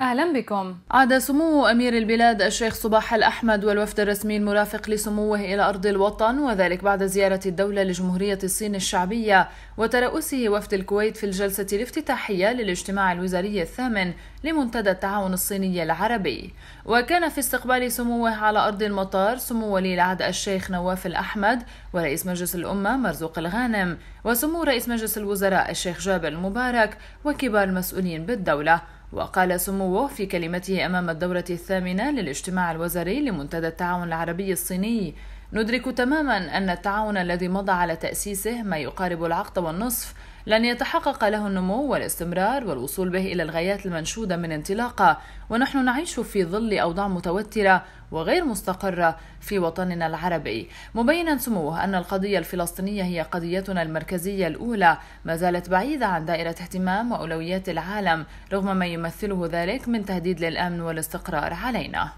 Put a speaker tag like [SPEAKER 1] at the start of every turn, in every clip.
[SPEAKER 1] أهلا بكم عاد سمو أمير البلاد الشيخ صباح الأحمد والوفد الرسمي المرافق لسموه إلى أرض الوطن وذلك بعد زيارة الدولة لجمهورية الصين الشعبية وترأسه وفد الكويت في الجلسة الافتتاحية للاجتماع الوزاري الثامن لمنتدى التعاون الصيني العربي وكان في استقبال سموه على أرض المطار سمو ولي العهد الشيخ نواف الأحمد ورئيس مجلس الأمة مرزوق الغانم وسمو رئيس مجلس الوزراء الشيخ جابر المبارك وكبار المسؤولين بالدولة وقال سموه في كلمته أمام الدورة الثامنة للاجتماع الوزاري لمنتدى التعاون العربي الصيني ندرك تماما أن التعاون الذي مضى على تأسيسه ما يقارب العقد والنصف لن يتحقق له النمو والاستمرار والوصول به إلى الغايات المنشودة من انطلاقه ونحن نعيش في ظل أوضاع متوترة وغير مستقرة في وطننا العربي مبينا سموه أن القضية الفلسطينية هي قضيتنا المركزية الأولى ما زالت بعيدة عن دائرة اهتمام وأولويات العالم رغم ما يمثله ذلك من تهديد للأمن والاستقرار علينا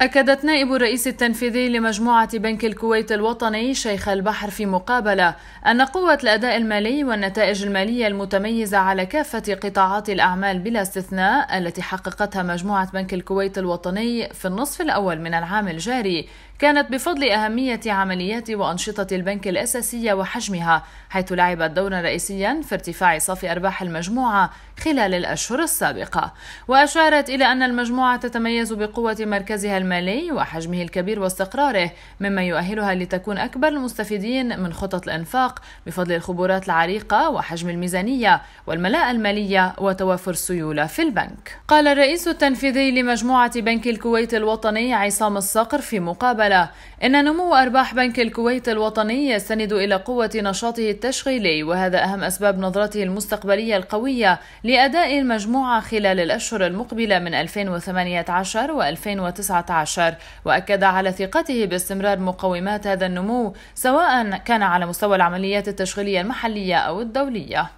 [SPEAKER 1] أكدت نائب الرئيس التنفيذي لمجموعة بنك الكويت الوطني شيخ البحر في مقابلة أن قوة الأداء المالي والنتائج المالية المتميزة على كافة قطاعات الأعمال بلا استثناء التي حققتها مجموعة بنك الكويت الوطني في النصف الأول من العام الجاري كانت بفضل أهمية عمليات وأنشطة البنك الأساسية وحجمها حيث لعبت دورا رئيسيا في ارتفاع صافي أرباح المجموعة خلال الأشهر السابقة وأشارت إلى أن المجموعة تتميز بقوة مركزها المالي وحجمه الكبير واستقراره مما يؤهلها لتكون أكبر المستفيدين من خطط الإنفاق بفضل الخبرات العريقة وحجم الميزانية والملاءة المالية وتوافر السيولة في البنك قال الرئيس التنفيذي لمجموعة بنك الكويت الوطني عصام الصقر في مقابلة إن نمو أرباح بنك الكويت الوطني يستند إلى قوة نشاطه التشغيلي وهذا أهم أسباب نظرته المستقبلية القوية لأداء المجموعة خلال الأشهر المقبلة من 2018 و 2019 وأكد على ثقته باستمرار مقومات هذا النمو سواء كان على مستوى العمليات التشغيلية المحلية أو الدولية.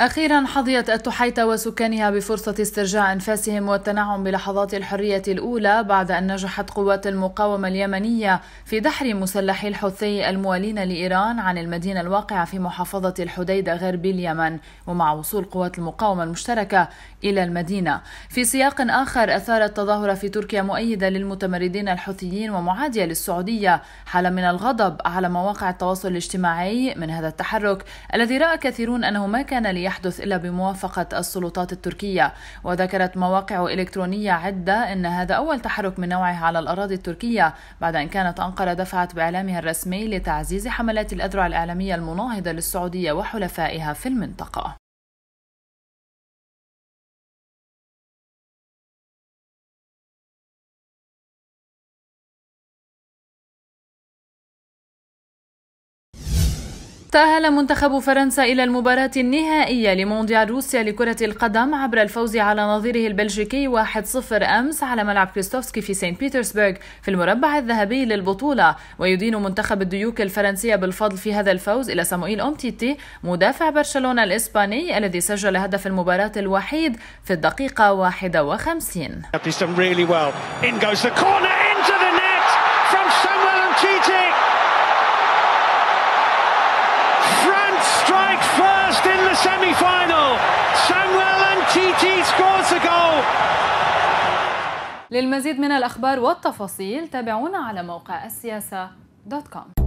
[SPEAKER 1] أخيرا حظيت التحيتة وسكانها بفرصة استرجاع أنفاسهم والتنعم بلحظات الحرية الأولى بعد أن نجحت قوات المقاومة اليمنية في دحر مسلحي الحوثي الموالين لإيران عن المدينة الواقعة في محافظة الحديدة غرب اليمن ومع وصول قوات المقاومة المشتركة إلى المدينة في سياق آخر أثارت تظاهرة في تركيا مؤيدة للمتمردين الحوثيين ومعادية للسعودية حالة من الغضب على مواقع التواصل الاجتماعي من هذا التحرك الذي رأى كثيرون أنه ما كان لي يحدث إلا بموافقة السلطات التركية وذكرت مواقع إلكترونية عدة أن هذا أول تحرك من نوعه على الأراضي التركية بعد أن كانت أنقرة دفعت بإعلامها الرسمي لتعزيز حملات الأذرع الإعلامية المناهضة للسعودية وحلفائها في المنطقة تأهل منتخب فرنسا إلى المباراة النهائية لمونديال روسيا لكرة القدم عبر الفوز على نظيره البلجيكي 1-0 أمس على ملعب كريستوفسكي في سانت بيترسبرغ في المربع الذهبي للبطولة ويدين منتخب الديوك الفرنسية بالفضل في هذا الفوز إلى سامويل أومتيتي مدافع برشلونة الإسباني الذي سجل هدف المباراة الوحيد في الدقيقة 51 semi-final. Samuel Titi scores goal. للمزيد من الأخبار والتفاصيل تابعونا على موقع السياسة دوت كوم